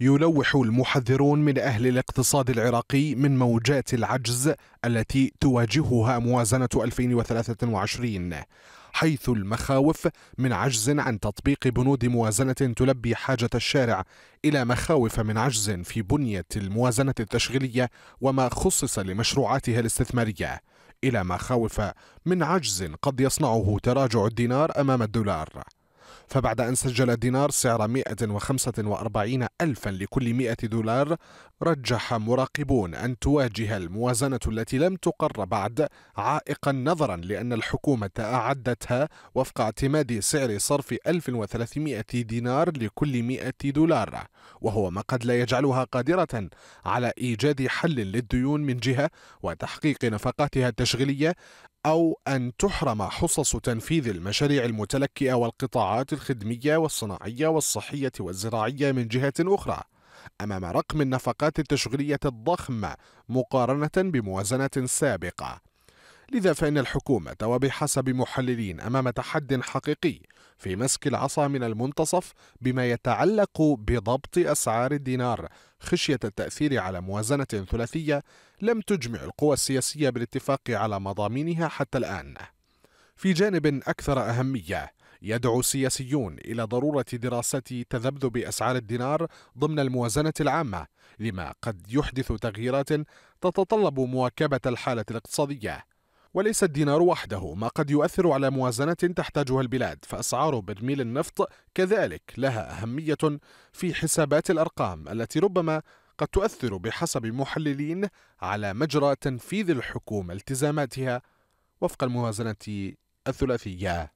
يلوح المحذرون من أهل الاقتصاد العراقي من موجات العجز التي تواجهها موازنة 2023 حيث المخاوف من عجز عن تطبيق بنود موازنة تلبي حاجة الشارع إلى مخاوف من عجز في بنية الموازنة التشغيلية وما خصص لمشروعاتها الاستثمارية إلى مخاوف من عجز قد يصنعه تراجع الدينار أمام الدولار فبعد أن سجل دينار سعر 145 ألفا لكل 100 دولار رجح مراقبون أن تواجه الموازنة التي لم تقر بعد عائقا نظرا لأن الحكومة أعدتها وفق اعتماد سعر صرف 1300 دينار لكل 100 دولار وهو ما قد لا يجعلها قادرة على إيجاد حل للديون من جهة وتحقيق نفقاتها التشغيلية أو أن تحرم حصص تنفيذ المشاريع المتلكئة والقطاعات الخدمية والصناعية والصحية والزراعية من جهة أخرى أمام رقم النفقات التشغيلية الضخمة مقارنة بموازنة سابقة لذا فإن الحكومة وبحسب محللين أمام تحد حقيقي في مسك العصا من المنتصف بما يتعلق بضبط أسعار الدينار خشية التأثير على موازنة ثلاثية لم تجمع القوى السياسية بالاتفاق على مضامينها حتى الآن. في جانب أكثر أهمية يدعو سياسيون إلى ضرورة دراسة تذبذب أسعار الدينار ضمن الموازنة العامة لما قد يحدث تغييرات تتطلب مواكبة الحالة الاقتصادية وليس الدينار وحده ما قد يؤثر على موازنة تحتاجها البلاد فأسعار برميل النفط كذلك لها أهمية في حسابات الأرقام التي ربما قد تؤثر بحسب محللين على مجرى تنفيذ الحكومة التزاماتها وفق الموازنة الثلاثية